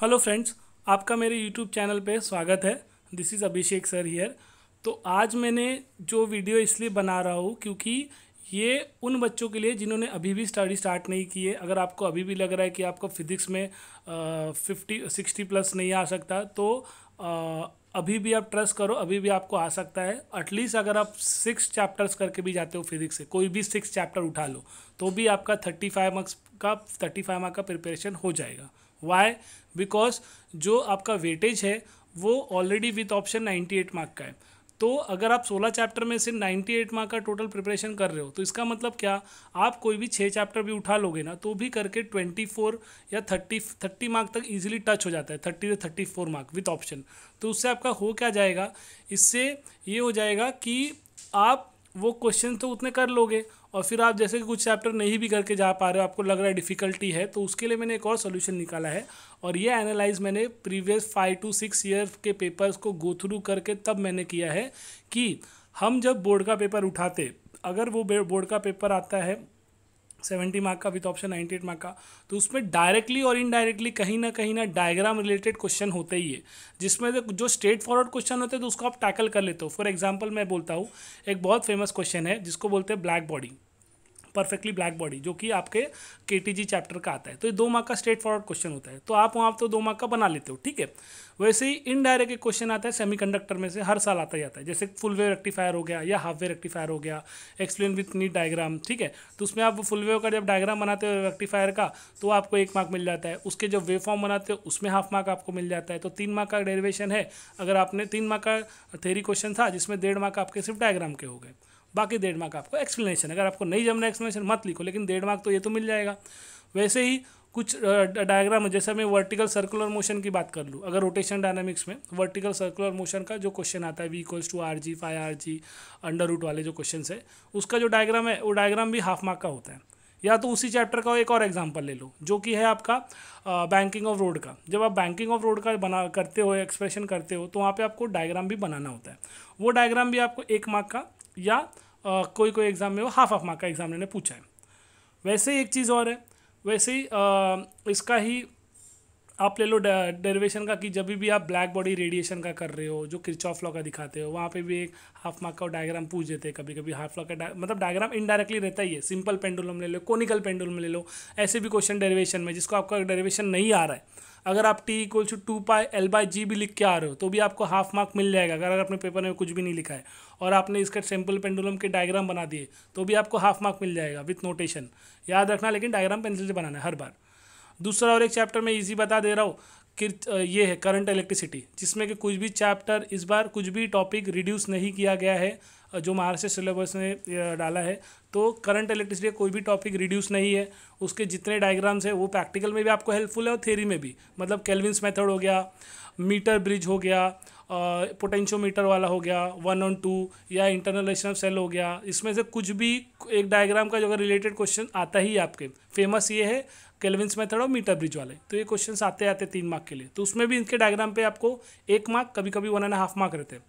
hello friends आपका मेरे YouTube channel पे स्वागत है this is Abhishek sir here तो आज मैंने जो वीडियो इसलिए बना रहा हूँ क्योंकि ये उन बच्चों के लिए जिन्होंने अभी भी स्टडी स्टार्ट नहीं की है अगर आपको अभी भी लग रहा है कि आपको फिजिक्स में फिफ्टी सिक्सटी प्लस नहीं आ सकता तो आ, अभी भी आप ट्रस्ट करो अभी भी आपको आ सकता है एटलीस्ट अगर आप सिक्स चैप्टर्स करके भी जाते हो फिजिक्स से कोई भी सिक्स चैप्टर उठा लो तो भी आपका थर्टी फाइव मार्क्स का थर्टी फाइव मार्क का प्रिपरेशन हो जाएगा वाई बिकॉज जो आपका वेटेज है वो ऑलरेडी विथ ऑप्शन 98 मार्क का है तो अगर आप 16 चैप्टर में से 98 मार्क का टोटल प्रिपरेशन कर रहे हो तो इसका मतलब क्या आप कोई भी छः चैप्टर भी उठा लोगे ना तो भी करके 24 या 30 30 मार्क तक इजीली टच हो जाता है 30 से 34 मार्क विथ ऑप्शन तो उससे आपका हो क्या जाएगा इससे ये हो जाएगा कि आप वो क्वेश्चन तो उतने कर लोगे और फिर आप जैसे कि कुछ चैप्टर नहीं भी करके जा पा रहे हो आपको लग रहा है डिफ़िकल्टी है तो उसके लिए मैंने एक और सोल्यूशन निकाला है और ये एनालाइज मैंने previous five to six year के पेपर्स को गो थ्रू करके तब मैंने किया है कि हम जब बोर्ड का पेपर उठाते अगर वो बोर्ड का पेपर आता है सेवेंटी मार्क का with option ninety eight mark का तो उसमें डायरेक्टली और इनडायरेक्टली कहीं ना कहीं ना डायग्राम रिलेटेड क्वेश्चन होते ही है जिसमें जो स्ट्रेट फॉरवर्ड क्वेश्चन होते हैं तो उसको आप टैकल कर लेते हो फॉर एग्जाम्पल मैं बोलता हूँ एक बहुत फेमस क्वेश्चन है जिसको बोलते हैं black body perfectly black body जो कि आपके के चैप्टर का आता है तो ये दो मार्क का स्ट्रेट फॉरवर्ड क्वेश्चन होता है तो आप वहाँ तो दो मार्क का बना लेते हो ठीक है वैसे ही इनडायरेक्ट एक क्वेश्चन आता है सेमी में से हर साल आता जाता है जैसे फुल वेव रेक्टिफायर हो गया या हाफ वे रेक्टिफायर हो गया एक्सप्लेन विथ नीट डायग्राम ठीक है तो उसमें आप फुल वेव का जब डायग्राम बनाते हो रेक्टिफायर का तो आपको एक मार्क मिल जाता है उसके जब वेव फॉर्म बनाते हो उसमें हाफ मार्क आपको मिल जाता है तो तीन मार्क का डेरिवेशन है अगर आपने तीन मार्क का थेरी क्वेश्चन था जिसमें डेढ़ मार्क आपके सिर्फ डायग्राम के हो गए बाकी डेढ़ मार्क आपको एक्सप्लेनेशन अगर आपको नहीं जमना एक्सप्लेनेशन मत लिखो लेकिन डेढ़ मार्क तो ये तो मिल जाएगा वैसे ही कुछ डायग्राम जैसे मैं वर्टिकल सर्कुलर मोशन की बात कर लूँ अगर रोटेशन डायनामिक्स में वर्टिकल सर्कुलर मोशन का जो क्वेश्चन आता है V equals to R G five R G under root वाले जो क्वेश्चन है उसका जो डायग्राम है वो डायग्राम भी हाफ मार्क का होता है या तो उसी चैप्टर का एक और एग्जाम्पल ले लो जो कि है आपका बैंकिंग ऑफ रोड का जब आप बैंकिंग ऑफ रोड का बना करते हो एक्सप्रेशन करते हो तो वहाँ पे आपको डायग्राम भी बनाना होता है वो डायग्राम भी आपको एक मार्क का या आ, कोई कोई एग्ज़ाम में वो हाफ ऑफ मार्क का एग्ज़ाम ने पूछा है वैसे ही एक चीज़ और है वैसे ही आ, इसका ही आप ले लो डेरिवेशन का कि जब भी आप ब्लैक बॉडी रेडिएशन का कर रहे हो जो ऑफ लॉ का दिखाते हो वहाँ पे भी एक हाफ मार्क का डायग्राम पूछ देते हैं कभी कभी हाफ लॉ का डा, मतलब डायग्राम इनडायरेक्टली रहता ही है सिंपल पेंडुलम ले लो कोनिकल पेंडुलम ले लो ऐसे भी क्वेश्चन डेरिवेशन में जिसको आपका डेरिवेशन नहीं आ रहा है अगर आप T equal to two pi L by G भी लिख के आ रहे हो तो भी आपको हाफ मार्क मिल जाएगा अगर अपने पेपर में कुछ भी नहीं लिखा है और आपने इसका सैम्पल पेंडुलम के डायग्राम बना दिए तो भी आपको हाफ मार्क मिल जाएगा विथ नोटेशन याद रखना लेकिन डायग्राम पेंसिल से बनाना है हर बार दूसरा और एक चैप्टर में ईजी बता दे रहा हूँ ये है करंट इलेक्ट्रिसिटी जिसमें कि कुछ भी चैप्टर इस बार कुछ भी टॉपिक रिड्यूस नहीं किया गया है जो महाराष्ट्र सिलेबस ने डाला है तो करंट इलेक्ट्रिसिटी कोई भी टॉपिक रिड्यूस नहीं है उसके जितने डायग्राम्स हैं वो प्रैक्टिकल में भी आपको हेल्पफुल है और थेरी में भी मतलब कैलविंस मेथड हो गया मीटर ब्रिज हो गया पोटेंशियोमीटर वाला हो गया वन ऑन टू या इंटरनल ऑफ सेल हो गया इसमें से कुछ भी एक डायग्राम का जो अगर रिलेटेड क्वेश्चन आता ही आपके फेमस ये है केलविंस मेथड और मीटर ब्रिज वाले तो ये क्वेश्चन आते आते तीन मार्क के लिए तो उसमें भी इनके डायग्राम पे आपको एक मार्क कभी कभी वन एंड हाफ मार्क रहते हैं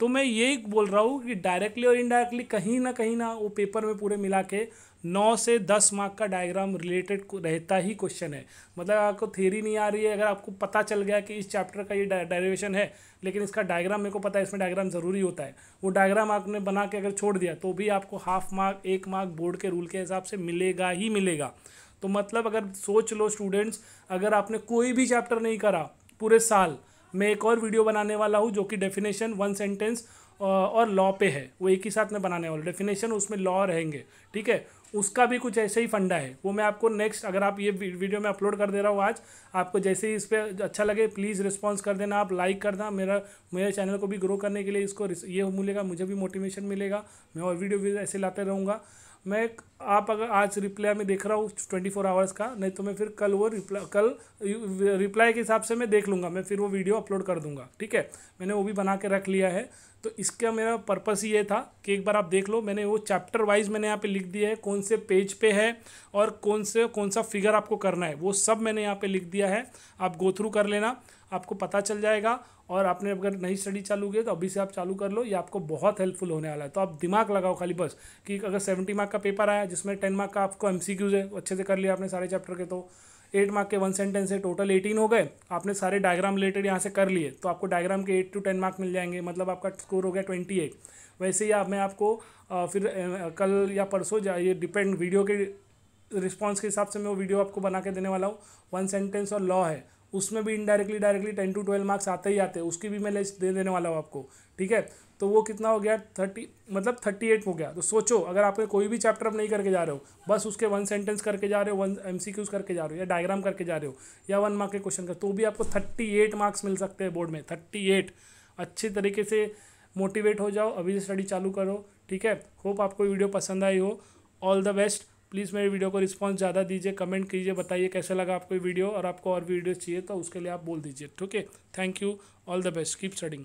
तो मैं यही बोल रहा हूँ कि डायरेक्टली और इनडायरेक्टली कहीं ना कहीं ना वो पेपर में पूरे मिला के नौ से दस मार्क का डायग्राम रिलेटेड रहता ही क्वेश्चन है मतलब आपको थेरी नहीं आ रही है अगर आपको पता चल गया कि इस चैप्टर का ये डायरेवेशन है लेकिन इसका डायग्राम मेरे को पता है इसमें डायग्राम ज़रूरी होता है वो डायग्राम आपने बना के अगर छोड़ दिया तो भी आपको हाफ मार्क एक मार्क बोर्ड के रूल के हिसाब से मिलेगा ही मिलेगा तो मतलब अगर सोच लो स्टूडेंट्स अगर आपने कोई भी चैप्टर नहीं करा पूरे साल मैं एक और वीडियो बनाने वाला हूँ जो कि डेफिनेशन वन सेंटेंस और लॉ पे है वो एक ही साथ में बनाने वाला डेफिनेशन उसमें लॉ रहेंगे ठीक है उसका भी कुछ ऐसे ही फंडा है वो मैं आपको नेक्स्ट अगर आप ये वीडियो में अपलोड कर दे रहा हूँ आज आपको जैसे ही इस पर अच्छा लगे प्लीज़ रिस्पॉन्स कर देना आप लाइक करना मेरा मेरे चैनल को भी ग्रो करने के लिए इसको ये मिलेगा मुझे भी मोटिवेशन मिलेगा मैं और वीडियो भी ऐसे लाते रहूँगा मैं आप अगर आज रिप्लाई में देख रहा हूँ ट्वेंटी फोर आवर्स का नहीं तो मैं फिर कल वो रिप्लाई कल रिप्लाई के हिसाब से मैं देख लूँगा मैं फिर वो वीडियो अपलोड कर दूँगा ठीक है मैंने वो भी बना के रख लिया है तो इसका मेरा पर्पस ये था कि एक बार आप देख लो मैंने वो चैप्टर वाइज मैंने यहाँ पे लिख दिया है कौन से पेज पे है और कौन से कौन सा फिगर आपको करना है वो सब मैंने यहाँ पे लिख दिया है आप गो थ्रू कर लेना आपको पता चल जाएगा और आपने अगर नई स्टडी चालू की है तो अभी से आप चालू कर लो ये आपको बहुत हेल्पफुल होने वाला है तो आप दिमाग लगाओ खाली बस कि अगर सेवेंटी मार्क का पेपर आया जिसमें टेन मार्क का आपको एम है अच्छे से कर लिया आपने सारे चैप्टर के तो एट मार्क के वन सेंटेंस है टोटल एटीन हो गए आपने सारे डायग्राम रिलेटेड यहाँ से कर लिए तो आपको डायग्राम के एट टू टेन मार्क मिल जाएंगे मतलब आपका स्कोर हो गया ट्वेंटी एट वैसे ही आप मैं आपको फिर कल या परसों जा ये डिपेंड वीडियो के रिस्पॉन्स के हिसाब से मैं वो वीडियो आपको बना के देने वाला हूँ वन सेंटेंस और लॉ है उसमें भी indirectly directly ten to twelve marks आते ही आते हैं उसकी भी मैं लिस्ट दे देने वाला हूँ आपको ठीक है तो वो कितना हो गया थर्टी मतलब थर्टी एट हो गया तो सोचो अगर आपने कोई भी चैप्टर आप नहीं करके जा रहे हो बस उसके वन सेंटेंस करके जा रहे हो वन एम करके जा रहे हो या डायग्राम करके जा रहे हो या वन मार्क के क्वेश्चन कर तो भी आपको थर्टी एट मार्क्स मिल सकते हैं बोर्ड में थर्टी एट अच्छे तरीके से मोटिवेट हो जाओ अभी से स्टडी चालू करो ठीक है होप आपको वीडियो पसंद आई हो ऑल द बेस्ट प्लीज़ मेरे वीडियो को रिस्पॉन्स ज़्यादा दीजिए कमेंट कीजिए बताइए कैसा लगा आपको वीडियो और आपको और वीडियो चाहिए तो उसके लिए आप बोल दीजिए ठीक है thank you all the best keep studying